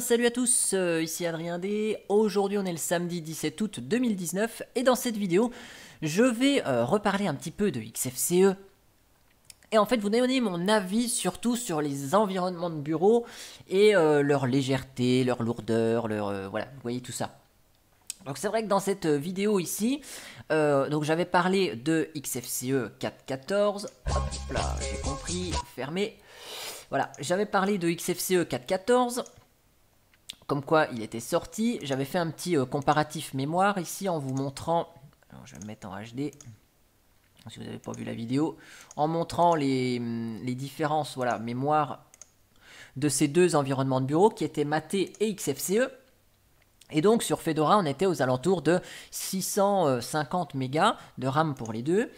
salut à tous, euh, ici Adrien D. Aujourd'hui on est le samedi 17 août 2019 et dans cette vidéo je vais euh, reparler un petit peu de XFCE et en fait vous donner mon avis surtout sur les environnements de bureau et euh, leur légèreté, leur lourdeur, leur... voilà, vous voyez tout ça. Donc c'est vrai que dans cette vidéo ici, donc j'avais parlé de XFCE 4.14, hop là, j'ai compris, fermé, voilà, j'avais parlé de XFCE 4.14, comme quoi il était sorti. J'avais fait un petit euh, comparatif mémoire ici en vous montrant. je vais me mettre en HD si vous n'avez pas vu la vidéo, en montrant mm, les, différences, voilà, mémoire de ces deux environnements de bureau qui étaient Maté et XFCE. Et donc sur Fedora, on était aux alentours de 650 euh, mégas de RAM pour les deux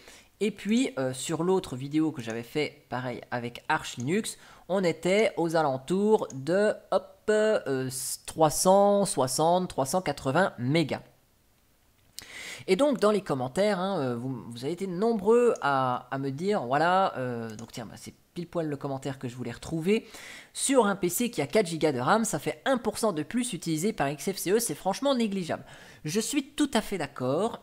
et puis euh, sur l'autre vidéo que j'avais fait pareil avec Arch Linux, on était aux alentours de 360, 380 euh, mégas. Et donc dans les commentaires, hein, euh, vous, avez été nombreux à, me dire, voilà, donc tiens, bah, c'est pile poil le commentaire que je voulais retrouver, sur un PC qui a 4 Go de RAM, ça fait 1% de plus utilisé par XFCE, c'est franchement négligeable. Je suis tout à fait d'accord.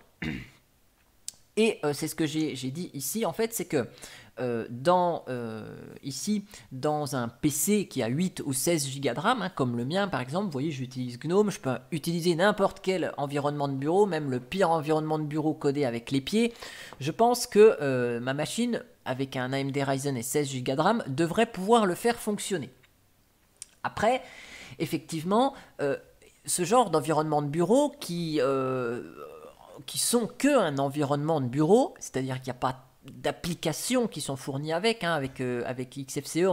Et euh, c'est ce que j'ai dit ici, en fait, c'est que euh, dans, euh, ici, dans un PC qui a 8 ou 16 Go de RAM, hein, comme le mien par exemple, vous voyez, j'utilise GNOME, je peux utiliser n'importe quel environnement de bureau, même le pire environnement de bureau codé avec les pieds. Je pense que ma machine, avec un AMD Ryzen et 16 Go de RAM, devrait pouvoir le faire fonctionner. Après, effectivement, ce genre d'environnement de bureau qui qui sont qu'un environnement de bureau, c'est-à-dire qu'il n'y a pas d'applications qui sont fournies avec. Hein, avec, euh, avec XFCE,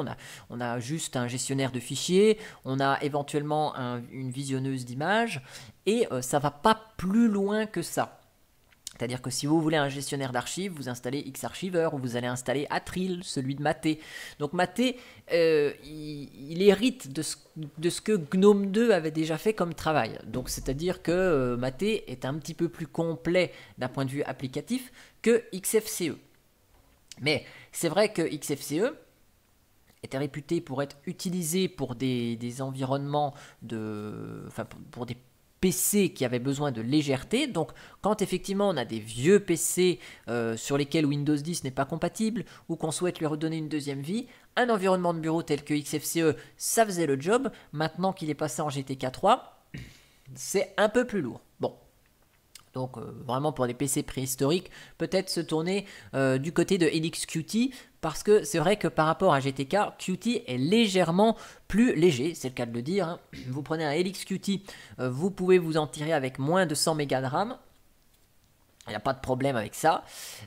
on a, juste un gestionnaire de fichiers, on a éventuellement une visionneuse d'images, et euh, ça va pas plus loin que ça. C'est-à-dire que si vous voulez un gestionnaire d'archives, vous installez Xarchiver ou vous allez installer Atril, celui de Maté. Donc Maté, euh, il, hérite de ce, que GNOME 2 avait déjà fait comme travail. Donc c'est-à-dire que euh, Maté est un petit peu plus complet d'un point de vue applicatif que XFCE. Mais c'est vrai que XFCE, était réputé pour être utilisé pour des, environnements de, enfin pour des PC qui avait besoin de légèreté. Donc quand effectivement on a des vieux PC euh, sur lesquels Windows 10 n'est pas compatible ou qu'on souhaite lui redonner une deuxième vie, un environnement de bureau tel que XFCE, ça faisait le job. Maintenant qu'il est passé en GTK 3, c'est un peu plus lourd. Bon. Donc euh, vraiment pour les PC préhistoriques, peut-être se tourner euh, du côté de LXQT, parce que c'est vrai que par rapport à GTK, Qt est légèrement plus léger, c'est le cas de le dire. Hein. Vous prenez un Helix Qt, euh, vous pouvez vous en tirer avec moins de 100 mégas de RAM. Il n'y a pas de problème avec ça.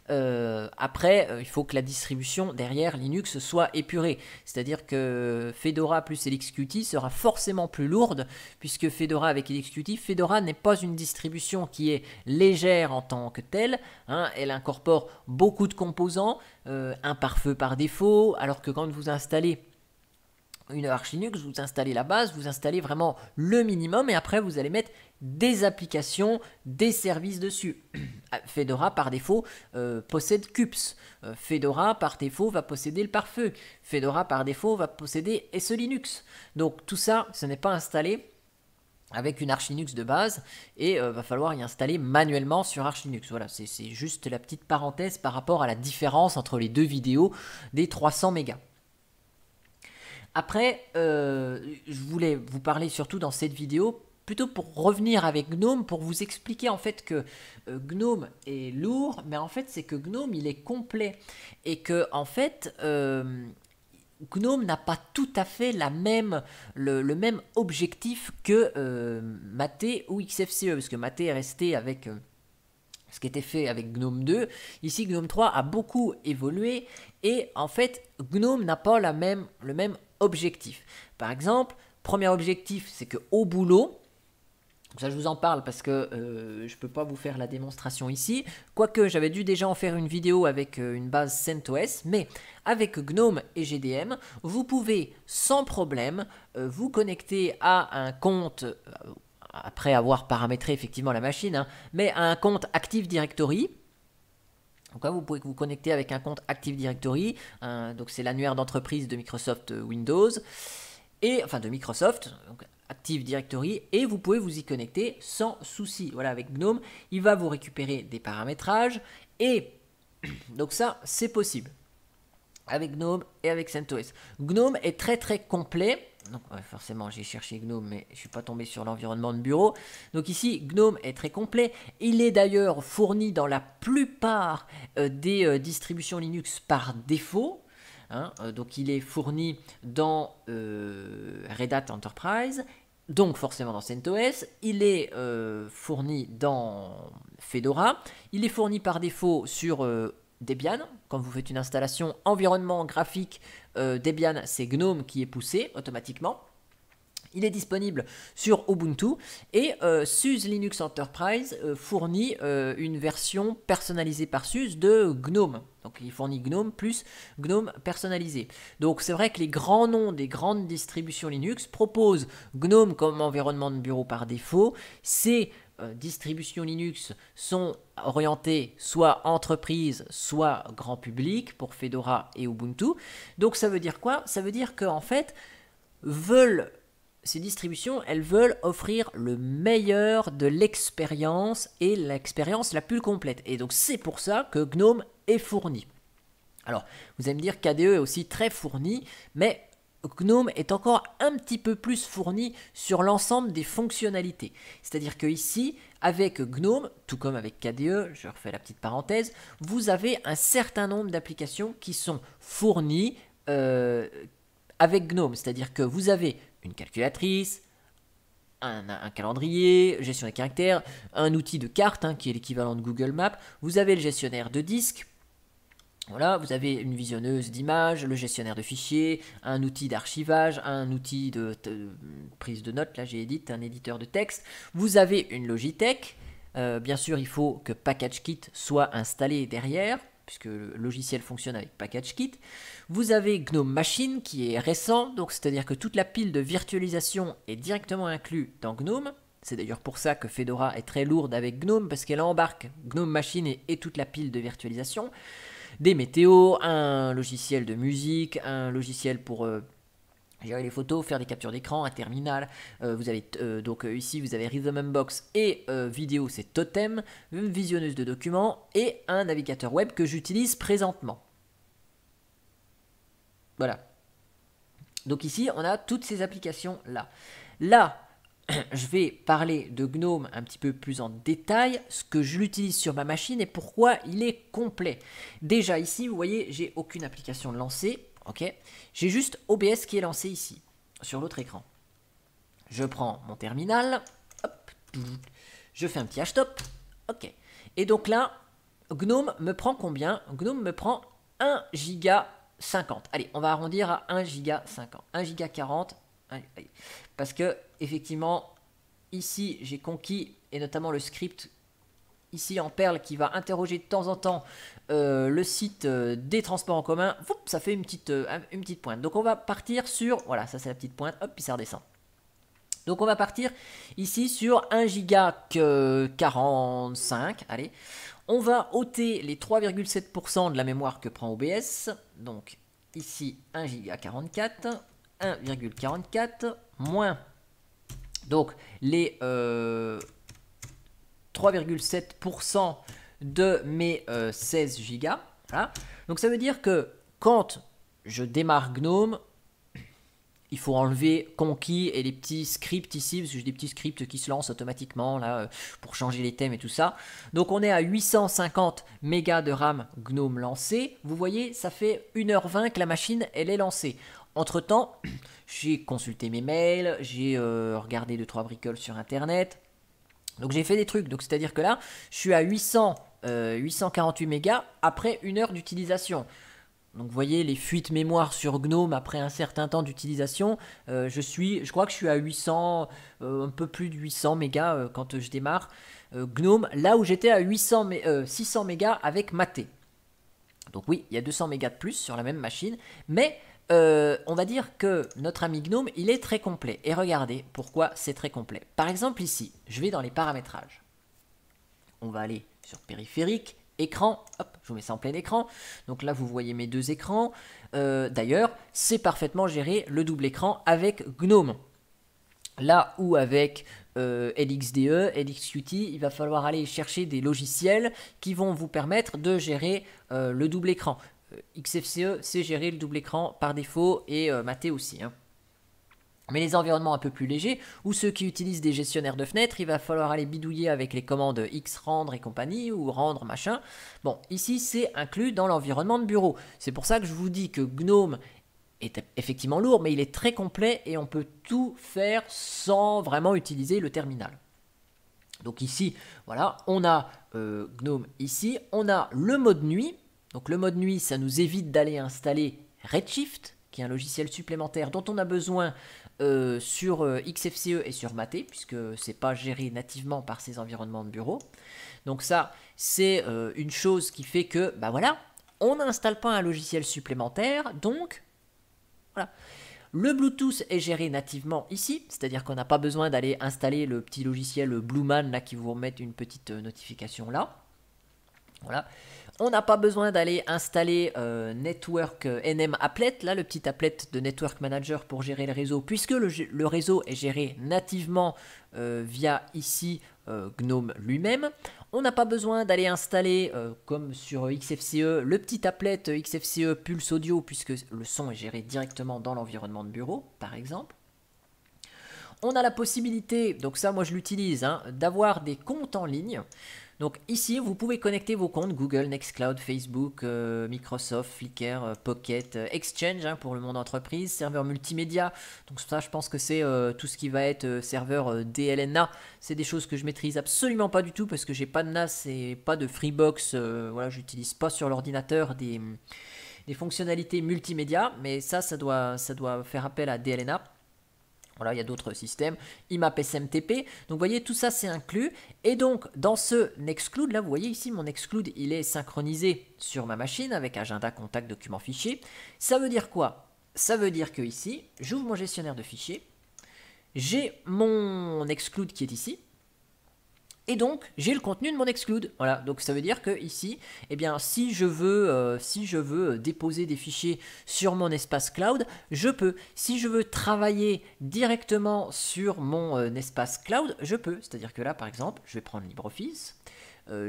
Euh, après, euh, il faut que la distribution derrière Linux soit épurée. C'est-à-dire que Fedora plus LXQT sera forcément plus lourde, puisque Fedora avec LXQT, Fedora n'est pas une distribution qui est légère en tant que telle. Hein. elle incorpore beaucoup de composants, euh, un pare-feu par défaut, alors que quand vous installez une Arch Linux, vous installez la base, vous installez vraiment le minimum et après vous allez mettre des applications, des services dessus. Ah, Fedora par défaut euh, possède Cups. Euh, Fedora par défaut va posséder le pare-feu. Fedora par défaut va posséder SE Linux. Donc tout ça, ce n'est pas installé avec une Arch Linux de base et il euh, va falloir y installer manuellement sur Arch Linux. Voilà, c'est juste la petite parenthèse par rapport à la différence entre les deux vidéos des 300 mégas. Après, euh, je voulais vous parler surtout dans cette vidéo plutôt pour revenir avec Gnome, pour vous expliquer en fait que euh, Gnome est lourd, mais en fait c'est que Gnome il est complet et que en fait euh, Gnome n'a pas tout à fait la même, le, même objectif que euh, Maté ou XFCE, parce que Maté est resté avec ce qui était fait avec GNOME 2. Ici, GNOME 3 a beaucoup évolué et en fait, GNOME n'a pas la même, le même Objectif. Par exemple, premier objectif, c'est que au boulot, ça, je vous en parle parce que euh, je ne peux pas vous faire la démonstration ici. Quoique, j'avais dû déjà en faire une vidéo avec euh, une base CentOS, mais avec GNOME et GDM, vous pouvez sans problème euh, vous connecter à un compte, après avoir paramétré effectivement la machine, hein, mais à un compte Active Directory, donc là, vous pouvez vous connecter avec un compte Active Directory, donc c'est l'annuaire d'entreprise de Microsoft euh, Windows, et enfin de Microsoft, Active Directory, et vous pouvez vous y connecter sans souci. Voilà, avec GNOME, il va vous récupérer des paramétrages, et donc ça, c'est possible avec GNOME et avec CentOS. GNOME est très très complet forcément j'ai cherché Gnome mais je suis pas tombé sur l'environnement de bureau. Donc ici Gnome est très complet. Il est d'ailleurs fourni dans la plupart euh, des euh, distributions Linux par défaut. Hein. Euh, donc il est fourni dans Red Hat Enterprise, donc forcément dans CentOS, il est fourni dans Fedora, il est fourni par défaut sur Debian. Quand vous faites une installation environnement graphique euh, Debian, c'est GNOME qui est poussé automatiquement. Il est disponible sur Ubuntu et euh, SUSE Linux Enterprise euh, fournit une version personnalisée par SUSE de GNOME. Donc il fournit GNOME plus GNOME personnalisé. Donc c'est vrai que les grands noms des grandes distributions Linux proposent GNOME comme environnement de bureau par défaut. C'est euh, distributions Linux sont orientées soit entreprise, soit grand public pour Fedora et Ubuntu. Donc ça veut dire quoi Ça veut dire que en fait, veulent ces distributions, elles veulent offrir le meilleur de l'expérience et l'expérience la plus complète. Et donc c'est pour ça que GNOME est fourni. Alors, vous allez me dire KDE est aussi très fourni, mais GNOME est encore un petit peu plus fourni sur l'ensemble des fonctionnalités. C'est-à-dire que ici, avec GNOME, tout comme avec KDE, je refais la petite parenthèse, vous avez un certain nombre d'applications qui sont fournies euh, avec GNOME. C'est-à-dire que vous avez une calculatrice, un, calendrier, gestion des caractères, un outil de carte hein, qui est l'équivalent de Google Maps, vous avez le gestionnaire de disques voilà, vous avez une visionneuse d'images, le gestionnaire de fichiers, un outil d'archivage, un outil de, euh, prise de notes, là j'ai édite, un éditeur de texte. Vous avez une Logitech. Euh, bien sûr, il faut que PackageKit soit installé derrière, puisque le logiciel fonctionne avec PackageKit. Vous avez GNOME Machine qui est récent, donc c'est-à-dire que toute la pile de virtualisation est directement inclue dans GNOME. C'est d'ailleurs pour ça que Fedora est très lourde avec GNOME, parce qu'elle embarque GNOME Machine et toute la pile de virtualisation des météos, un logiciel de musique, un logiciel pour euh, gérer les photos, faire des captures d'écran, un terminal. Euh, vous avez euh, donc ici vous avez Rhythm Unbox et vidéo c'est Totem, une visionneuse de documents et un navigateur web que j'utilise présentement. Voilà. Donc ici on a toutes ces applications là. Là, je vais parler de Gnome un petit peu plus en détail, ce que je l'utilise sur ma machine et pourquoi il est complet. Déjà ici, vous voyez, j'ai aucune application lancée, ok J'ai juste OBS qui est lancé ici, sur l'autre écran. Je prends mon terminal, je fais un petit htop, ok. Et donc là, Gnome me prend combien Gnome me prend 1 giga 50. Allez, on va arrondir à 1 giga 50, 1 giga 40, parce que effectivement, ici, j'ai conquis, et notamment le script ici en perle qui va interroger de temps en temps euh, le site euh, des transports en commun, ça fait une petite, euh, une petite pointe. Donc on va partir sur, voilà, ça c'est la petite pointe, hop, puis ça redescend. Donc on va partir ici sur 1 giga 45, allez. On va ôter les 3,7% de la mémoire que prend OBS. Donc ici 1 giga 44, 1,44, moins donc les 3,7% euh, de mes 16 euh, gigas. Donc ça veut dire que quand je démarre GNOME, il faut enlever conquis et les petits scripts ici, parce que j'ai des petits scripts qui se lancent automatiquement là euh, pour changer les thèmes et tout ça. Donc on est à 850 mégas de RAM GNOME lancé. Vous voyez, ça fait 1h20 que la machine elle est lancée. Entre-temps, j'ai consulté mes mails, j'ai euh, regardé 2-3 bricoles sur Internet. Donc j'ai fait des trucs. Donc c'est-à-dire que là, je suis à 800, 848 euh, mégas après une heure d'utilisation. Donc vous voyez les fuites mémoire sur GNOME après un certain temps d'utilisation, euh, je suis, je crois que je suis à 800, un peu plus de 800 mégas quand je démarre GNOME, là où j'étais à 800, 600 mégas avec Mate. Donc oui, il y a 200 mégas de plus sur la même machine, mais euh, on va dire que notre ami Gnome, il est très complet. Et regardez pourquoi c'est très complet. Par exemple ici, je vais dans les paramétrages. On va aller sur périphérique, écran, hop, je vous mets ça en plein écran. Donc là, vous voyez mes deux écrans. Euh, d'ailleurs, c'est parfaitement géré le double écran avec Gnome. Là où avec euh, LXDE, LXQT, il va falloir aller chercher des logiciels qui vont vous permettre de gérer le double écran. Euh, XFCE c'est gérer le double écran par défaut et euh, aussi. Hein. Mais les environnements un peu plus légers, ou ceux qui utilisent des gestionnaires de fenêtres, il va falloir aller bidouiller avec les commandes X rendre et compagnie, ou rendre machin. Bon, ici c'est inclus dans l'environnement de bureau. C'est pour ça que je vous dis que GNOME est effectivement lourd, mais il est très complet et on peut tout faire sans vraiment utiliser le terminal. Donc ici, voilà, on a euh, GNOME ici, on a le mode nuit, donc le mode nuit, ça nous évite d'aller installer Redshift, qui est un logiciel supplémentaire dont on a besoin euh, sur euh, XFCE et sur Mate, puisque c'est pas géré nativement par ces environnements de bureau. Donc ça, c'est euh, une chose qui fait que, bah voilà, on n'installe pas un logiciel supplémentaire, donc voilà. Le Bluetooth est géré nativement ici, c'est-à-dire qu'on n'a pas besoin d'aller installer le petit logiciel Blueman là qui vous remet une petite notification là. Voilà. On n'a pas besoin d'aller installer euh, Network euh, NM Applet, là le petit applet de Network Manager pour gérer le réseau, puisque le, réseau est géré nativement euh, via ici GNOME lui-même. On n'a pas besoin d'aller installer, comme sur XFCE, le petit applet XFCE Pulse Audio, puisque le son est géré directement dans l'environnement de bureau, par exemple. On a la possibilité, donc ça moi je l'utilise, hein, d'avoir des comptes en ligne. Donc ici, vous pouvez connecter vos comptes Google, Nextcloud, Facebook, euh, Microsoft, Flickr, euh, Pocket, euh, Exchange hein, pour le monde entreprise, serveur multimédia. Donc ça, je pense que c'est tout ce qui va être serveur DLNA. C'est des choses que je maîtrise absolument pas du tout parce que j'ai pas de NAS et pas de Freebox. voilà, j'utilise pas sur l'ordinateur des, fonctionnalités multimédia, mais ça, ça doit faire appel à DLNA. Voilà, il y a d'autres systèmes, IMAP SMTP. Donc vous voyez, tout ça c'est inclus. Et donc dans ce Nextcloud, là vous voyez ici mon Nextcloud, il est synchronisé sur ma machine avec agenda, contact, document, fichier. Ça veut dire quoi Ça veut dire que ici, j'ouvre mon gestionnaire de fichiers, j'ai mon Nextcloud qui est ici, et donc j'ai le contenu de mon exclude. Voilà, donc ça veut dire que ici, eh bien, si je veux, euh, si je veux euh, déposer des fichiers sur mon espace cloud, je peux. Si je veux travailler directement sur mon euh, espace cloud, je peux. C'est-à-dire que là, par exemple, je vais prendre LibreOffice.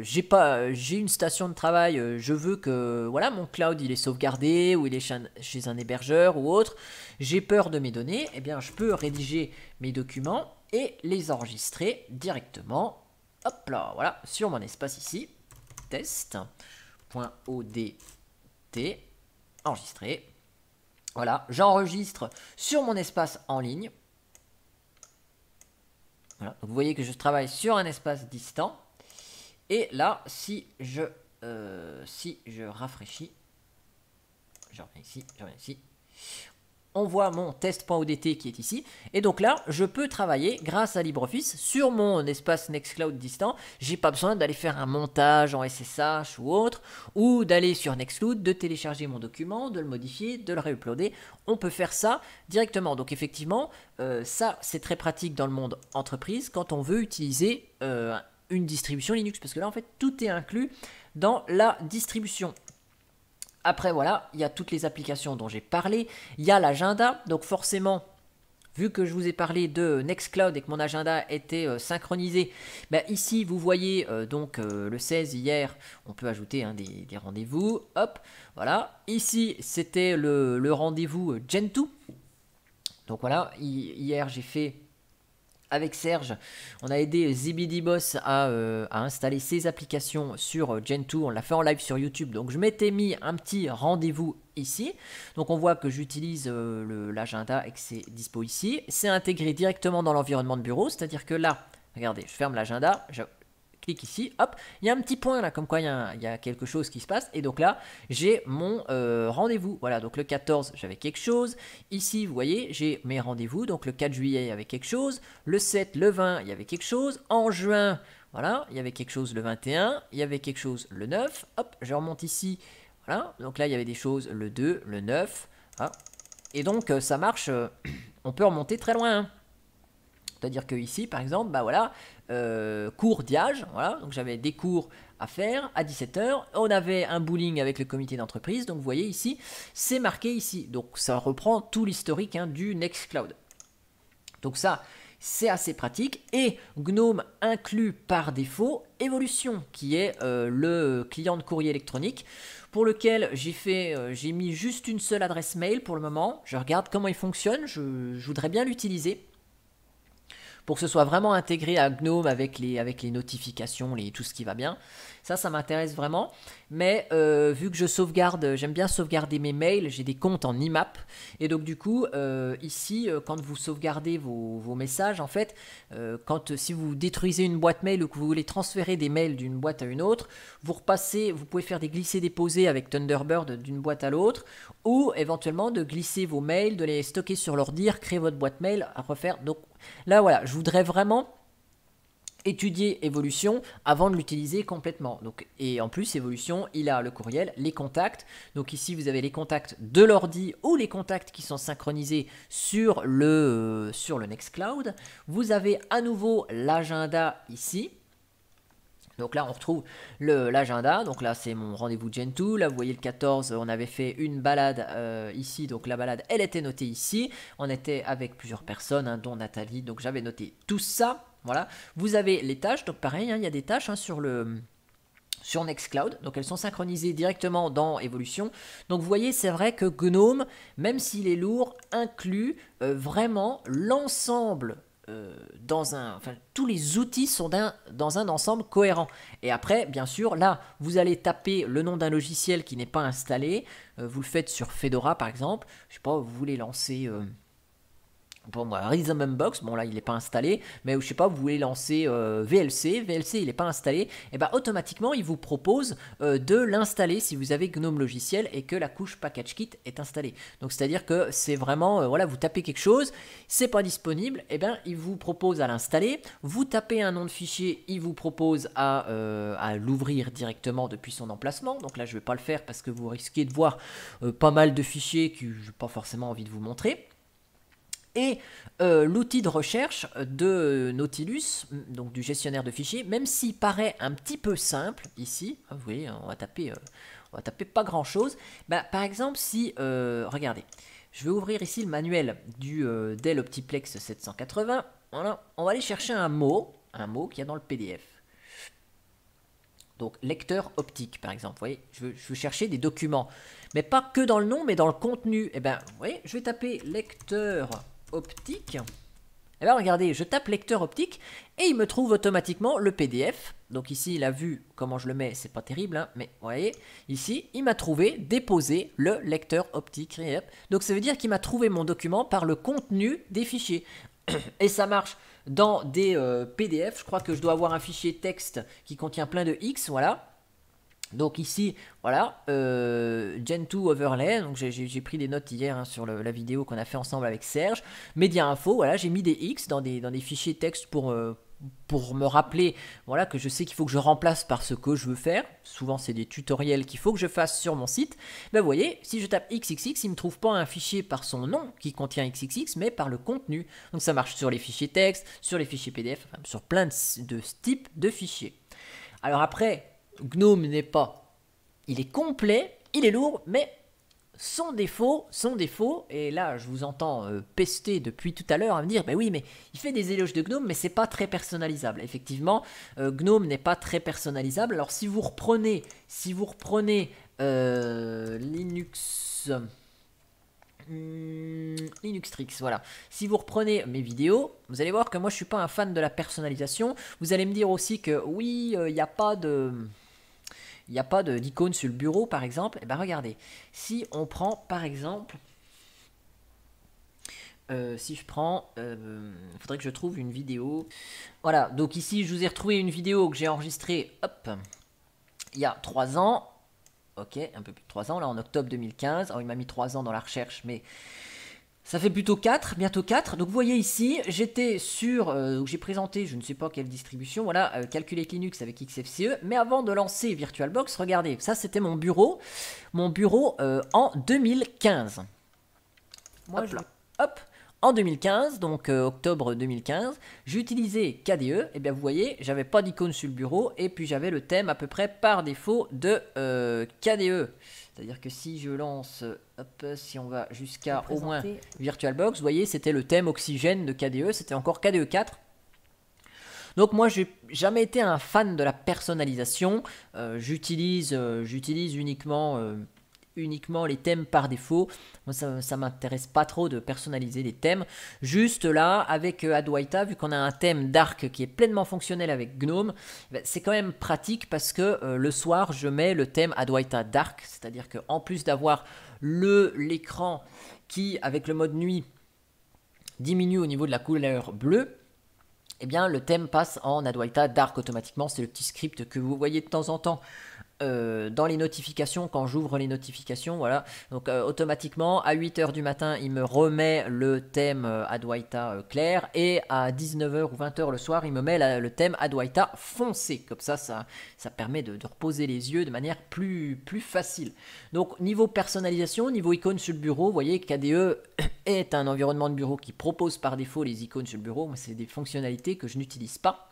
j'ai pas j'ai une station de travail je veux que voilà mon cloud il est sauvegardé ou il est chez un, hébergeur ou autre j'ai peur de mes données eh bien je peux rédiger mes documents et les enregistrer directement hop là, voilà, sur mon espace ici, test.odt, enregistré. Voilà, j'enregistre sur mon espace en ligne. Voilà, vous voyez que je travaille sur un espace distant. Et là, si je, euh, si je rafraîchis, je reviens ici, je reviens ici, on voit mon test.odt qui est ici. Et donc là, je peux travailler grâce à LibreOffice sur mon espace Nextcloud distant. J'ai pas besoin d'aller faire un montage en SSH ou autre, ou d'aller sur Nextcloud, de télécharger mon document, de le modifier, de le réuploader. On peut faire ça directement. Donc effectivement, euh, ça c'est très pratique dans le monde entreprise quand on veut utiliser euh, une distribution Linux, parce que là en fait tout est inclus dans la distribution. Après, voilà, il y a toutes les applications dont j'ai parlé. Il y a l'agenda. Donc, forcément, vu que je vous ai parlé de Nextcloud et que mon agenda était euh, synchronisé, bah, ici, vous voyez euh, donc euh, le 16 hier, on peut ajouter hein, des, rendez-vous. Hop, voilà. Ici, c'était le, rendez-vous Gentoo. Donc, voilà, hier, j'ai fait avec Serge, on a aidé Zibidi Boss à, euh, installer ses applications sur euh, Gentoo. On l'a fait en live sur YouTube. Donc je m'étais mis un petit rendez-vous ici. Donc on voit que j'utilise euh, l'agenda et que c'est dispo ici. C'est intégré directement dans l'environnement de bureau. C'est-à-dire que là, regardez, je ferme l'agenda, clique ici, hop, il y a un petit point là, comme quoi il y, a quelque chose qui se passe. Et donc là, j'ai mon euh, rendez-vous. Voilà, donc le 14, j'avais quelque chose. Ici, vous voyez, j'ai mes rendez-vous. Donc le 4 juillet, il y avait quelque chose. Le 7, le 20, il y avait quelque chose. En juin, voilà, il y avait quelque chose le 21. Il y avait quelque chose le 9. Hop, je remonte ici. Voilà, donc là, il y avait des choses le 2, le 9. Et donc, euh, ça marche, euh, on peut remonter très loin. Hein. C'est-à-dire que ici, par exemple, bah voilà, euh, cours d'IAGE, voilà, donc j'avais des cours à faire à 17h. On avait un bowling avec le comité d'entreprise, donc vous voyez ici, c'est marqué ici. Donc ça reprend tout l'historique hein, du Nextcloud. Donc ça, c'est assez pratique. Et GNOME inclut par défaut Evolution, qui est euh, le client de courrier électronique, pour lequel j'ai fait, euh, j'ai mis juste une seule adresse mail pour le moment. Je regarde comment il fonctionne, je voudrais bien l'utiliser pour que ce soit vraiment intégré à Gnome avec les, avec les notifications, les, tout ce qui va bien. Ça, ça m'intéresse vraiment. Mais euh, vu que je sauvegarde, j'aime bien sauvegarder mes mails, j'ai des comptes en IMAP. Et donc du coup, euh, ici, euh, quand vous sauvegardez vos, messages, en fait, quand si vous détruisez une boîte mail ou que vous voulez transférer des mails d'une boîte à une autre, vous repassez, vous pouvez faire des glissés-déposés avec Thunderbird d'une boîte à l'autre, ou éventuellement de glisser vos mails, de les stocker sur l'ordi, créer votre boîte mail, à refaire. Donc là, voilà, je voudrais vraiment étudier Evolution avant de l'utiliser complètement. Donc, et en plus, Evolution, il a le courriel, les contacts. Donc ici, vous avez les contacts de l'ordi ou les contacts qui sont synchronisés sur le, euh, sur le Nextcloud. Vous avez à nouveau l'agenda ici. Donc là, on retrouve l'agenda. Donc là, c'est mon rendez-vous Gentoo. Là, vous voyez le 14, on avait fait une balade euh, ici. Donc la balade, elle était notée ici. On était avec plusieurs personnes, hein, dont Nathalie. Donc j'avais noté tout ça. Voilà. Vous avez les tâches, donc pareil, hein, il y a des tâches hein, sur le sur Nextcloud, donc elles sont synchronisées directement dans Evolution. Donc vous voyez, c'est vrai que GNOME, même s'il est lourd, inclut euh, vraiment l'ensemble euh, dans un, enfin, tous les outils sont dans un ensemble cohérent. Et après, bien sûr, là, vous allez taper le nom d'un logiciel qui n'est pas installé. Euh, vous le faites sur Fedora, par exemple. Je sais pas, vous voulez lancer pour moi, Rhythm bon là il n'est pas installé, mais je sais pas, vous voulez lancer euh, VLC, VLC il n'est pas installé, et eh ben automatiquement il vous propose euh, de l'installer si vous avez GNOME logiciel et que la couche package kit est installée. Donc c'est à dire que c'est vraiment, euh, voilà, vous tapez quelque chose, c'est pas disponible, et eh ben il vous propose à l'installer, vous tapez un nom de fichier, il vous propose à, l'ouvrir directement depuis son emplacement. Donc là je vais pas le faire parce que vous risquez de voir pas mal de fichiers que je n'ai pas forcément envie de vous montrer. Et euh, l'outil de recherche de Nautilus, donc du gestionnaire de fichiers, même s'il paraît un petit peu simple ici, hein, vous voyez, on va taper, euh, on va taper pas grand chose. Bah, par exemple, si, euh, regardez, je vais ouvrir ici le manuel du Dell Optiplex 780. Voilà, on va aller chercher un mot, un mot qu'il y a dans le PDF. Donc lecteur optique par exemple, vous voyez, je veux, chercher des documents, mais pas que dans le nom, mais dans le contenu. Et eh bien, vous voyez, je vais taper lecteur optique. Et eh bien regardez, je tape lecteur optique et il me trouve automatiquement le PDF. Donc ici, il a vu comment je le mets, c'est pas terrible, hein, mais voyez, ici, il m'a trouvé déposer le lecteur optique. Donc ça veut dire qu'il m'a trouvé mon document par le contenu des fichiers. Et ça marche dans des euh, PDF. Je crois que je dois avoir un fichier texte qui contient plein de X, voilà. Donc ici, voilà, euh, Gen2 Overlay, donc j'ai pris des notes hier hein, sur la vidéo qu'on a fait ensemble avec Serge, média Info, voilà, j'ai mis des X dans des, fichiers texte euh, pour, me rappeler voilà, que je sais qu'il faut que je remplace par ce que je veux faire. Souvent, c'est des tutoriels qu'il faut que je fasse sur mon site. Ben, vous voyez, si je tape XXX, il ne me trouve pas un fichier par son nom qui contient XXX, mais par le contenu. Donc ça marche sur les fichiers texte, sur les fichiers PDF, sur plein de, de types de fichiers. Alors après, Gnome n'est pas. Il est complet, il est lourd, mais son défaut, son défaut, et là je vous entends euh, pester depuis tout à l'heure à me dire, mais ben oui, mais il fait des éloges de Gnome, mais c'est pas très personnalisable. Effectivement, euh, Gnome n'est pas très personnalisable. Alors si vous reprenez, si vous reprenez euh, Linux. Hmm, Linux Tricks, voilà. Si vous reprenez mes vidéos, vous allez voir que moi je suis pas un fan de la personnalisation. Vous allez me dire aussi que oui, il n'y a pas de il n'y a pas d'icône sur le bureau, par exemple, et eh ben regardez, si on prend par exemple, euh, si je prends, il euh, faudrait que je trouve une vidéo. Voilà, donc ici je vous ai retrouvé une vidéo que j'ai enregistrée, hop, il y a 3 ans, ok, un peu plus de 3 ans, là en octobre 2015, Oh, il m'a mis 3 ans dans la recherche, mais ça fait plutôt 4, bientôt 4. Donc vous voyez ici, j'étais sur, euh, j'ai présenté, je ne sais pas quelle distribution, voilà, euh, Linux avec XFCE. Mais avant de lancer VirtualBox, regardez, ça c'était mon bureau, mon bureau euh, en 2015. Moi, je... hop, en 2015, donc octobre 2015, j'utilisais KDE. Et eh bien vous voyez, j'avais pas d'icône sur le bureau et puis j'avais le thème à peu près par défaut de KDE. C'est-à-dire que si je lance, si on va jusqu'à au moins VirtualBox, vous voyez, c'était le thème oxygène de KDE, c'était encore KDE 4. Donc moi, j'ai jamais été un fan de la personnalisation. Euh, j'utilise, euh, j'utilise uniquement euh, uniquement les thèmes par défaut. Moi, ça, ne m'intéresse pas trop de personnaliser les thèmes. Juste là, avec euh, Adwaita, vu qu'on a un thème dark qui est pleinement fonctionnel avec Gnome, eh ben, c'est quand même pratique parce que euh, le soir, je mets le thème Adwaita dark, c'est-à-dire qu'en plus d'avoir le l'écran qui, avec le mode nuit, diminue au niveau de la couleur bleue, et eh bien, le thème passe en Adwaita Dark automatiquement. C'est le petit script que vous voyez de temps en temps euh, dans les notifications, quand j'ouvre les notifications, voilà. Donc euh, automatiquement, à 8h du matin, il me remet le thème euh, Adwaita clair et à 19h ou 20h le soir, il me met le thème Adwaita foncé. Comme ça, ça, ça permet de, reposer les yeux de manière plus, plus facile. Donc niveau personnalisation, niveau icône sur le bureau, vous voyez KDE est un environnement de bureau qui propose par défaut les icônes sur le bureau, mais c'est des fonctionnalités que je n'utilise pas.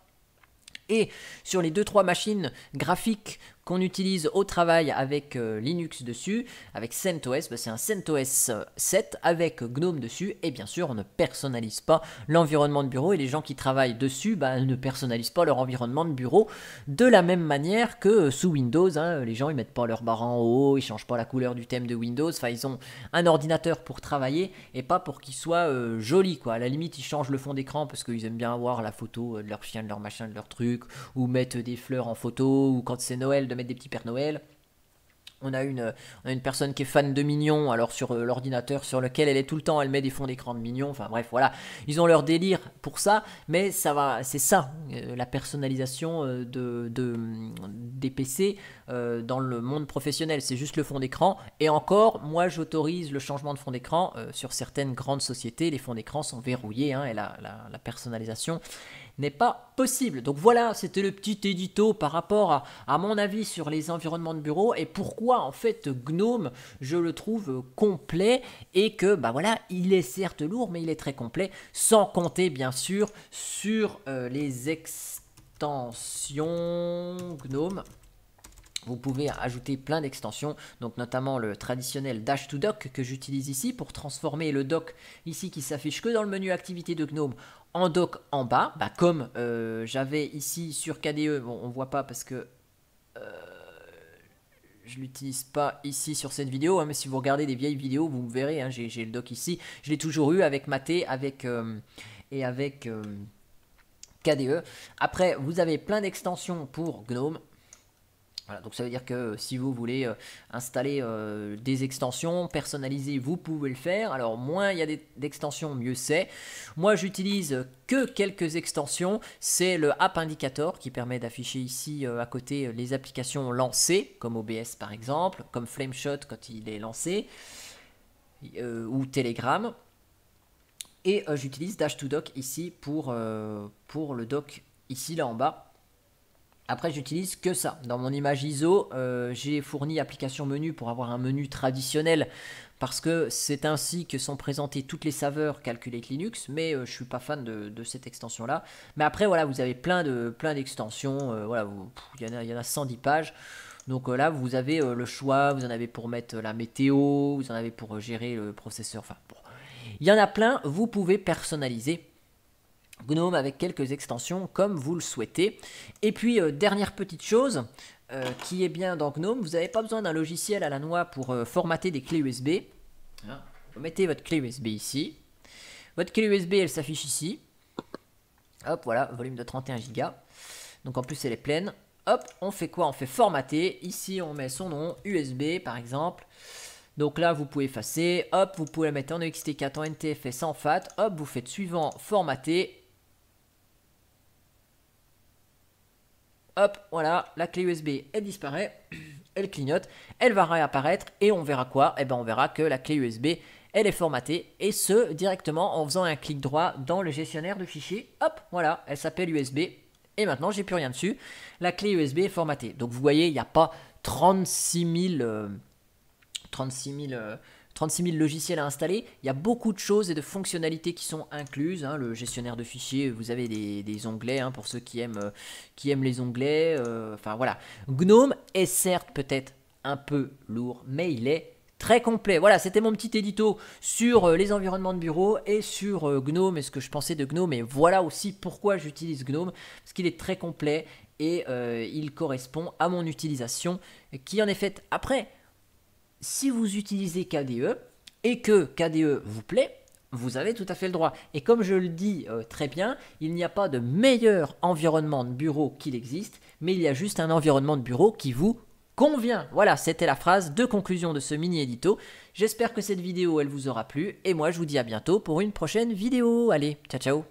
Et sur les 2-3 machines graphiques qu'on utilise au travail avec euh, Linux dessus, avec CentOS, bah c'est un CentOS 7 euh, avec GNOME dessus, et bien sûr on ne personnalise pas l'environnement de bureau, et les gens qui travaillent dessus bah, ne personnalisent pas leur environnement de bureau de la même manière que euh, sous Windows, hein. les gens ils mettent pas leur barre en haut, ils changent pas la couleur du thème de Windows, enfin ils ont un ordinateur pour travailler et pas pour qu'il soit joli quoi. À la limite ils changent le fond d'écran parce qu'ils aiment bien avoir la photo de leur chien, de leur machin, de leur truc, ou mettre des fleurs en photo, ou quand c'est Noël de des petits Pères Noël. On a, une, une personne qui est fan de Mignon, alors sur euh, l'ordinateur sur lequel elle est tout le temps, elle met des fonds d'écran de Mignon, enfin bref, voilà. Ils ont leur délire pour ça, mais ça va, c'est ça, euh, la personnalisation euh, de, des PC dans le monde professionnel, c'est juste le fond d'écran. Et encore, moi j'autorise le changement de fond d'écran sur certaines grandes sociétés, les fonds d'écran sont verrouillés, hein, et la, la, la personnalisation, n'est pas possible. Donc voilà, c'était le petit édito par rapport à, mon avis sur les environnements de bureau et pourquoi en fait Gnome, je le trouve complet et que bah voilà, il est certes lourd mais il est très complet sans compter bien sûr sur euh, les extensions Gnome. Vous pouvez ajouter plein d'extensions, donc notamment le traditionnel dash to doc que j'utilise ici pour transformer le doc ici qui s'affiche que dans le menu activité de GNOME en doc en bas, bah, comme euh, j'avais ici sur KDE, bon on voit pas parce que euh, je l'utilise pas ici sur cette vidéo, hein, mais si vous regardez des vieilles vidéos, vous verrez, hein, j'ai le doc ici, je l'ai toujours eu avec Maté, avec euh, et avec KDE. Après, vous avez plein d'extensions pour GNOME, voilà, donc ça veut dire que euh, si vous voulez euh, installer euh, des extensions personnalisées, vous pouvez le faire. Alors moins il y a d'extensions, mieux c'est. Moi j'utilise que quelques extensions. C'est le App Indicator qui permet d'afficher ici à côté les applications lancées, comme OBS par exemple, comme Flameshot quand il est lancé, ou Telegram. Et j'utilise Dash to Doc ici pour, pour le doc ici là en bas après, j'utilise que ça. Dans mon image ISO, euh, j'ai fourni application menu pour avoir un menu traditionnel parce que c'est ainsi que sont présentées toutes les saveurs calculées Linux, mais euh, je ne suis pas fan de, cette extension-là. Mais après, voilà, vous avez plein de plein d'extensions, euh, voilà, il y, y, en a 110 pages. Donc là, vous avez le choix, vous en avez pour mettre la météo, vous en avez pour gérer le processeur, enfin Il y en a plein, vous pouvez personnaliser GNOME avec quelques extensions comme vous le souhaitez. Et puis, euh, dernière petite chose euh, qui est bien dans GNOME, vous n'avez pas besoin d'un logiciel à la noix pour euh, formater des clés USB. Hein vous mettez votre clé USB ici. Votre clé USB, elle s'affiche ici. Hop, voilà, volume de 31 Go. Donc en plus, elle est pleine. Hop, on fait quoi On fait formater. Ici, on met son nom, USB par exemple. Donc là, vous pouvez effacer. Hop, vous pouvez la mettre en EXT4, en NTFS, en FAT. Hop, vous faites suivant, formater hop, voilà, la clé USB, elle disparaît, elle clignote, elle va réapparaître et on verra quoi Eh bien, on verra que la clé USB, elle est formatée et ce, directement en faisant un clic droit dans le gestionnaire de fichiers. Hop, voilà, elle s'appelle USB et maintenant, j'ai plus rien dessus. La clé USB est formatée. Donc, vous voyez, il n'y a pas 36 000... 36 000... 36 000 logiciels à installer. Il y a beaucoup de choses et de fonctionnalités qui sont incluses. Hein. Le gestionnaire de fichiers, vous avez des, onglets hein, pour ceux qui aiment, euh, qui aiment les onglets. Euh, enfin voilà. Gnome est certes peut-être un peu lourd, mais il est très complet. Voilà, c'était mon petit édito sur euh, les environnements de bureau et sur Gnome et ce que je pensais de Gnome. Et voilà aussi pourquoi j'utilise Gnome, parce qu'il est très complet et il correspond à mon utilisation qui en est faite après si vous utilisez KDE et que KDE vous plaît, vous avez tout à fait le droit. Et comme je le dis euh, très bien, il n'y a pas de meilleur environnement de bureau qu'il existe, mais il y a juste un environnement de bureau qui vous convient. Voilà, c'était la phrase de conclusion de ce mini-édito. J'espère que cette vidéo, elle vous aura plu, et moi je vous dis à bientôt pour une prochaine vidéo. Allez, ciao ciao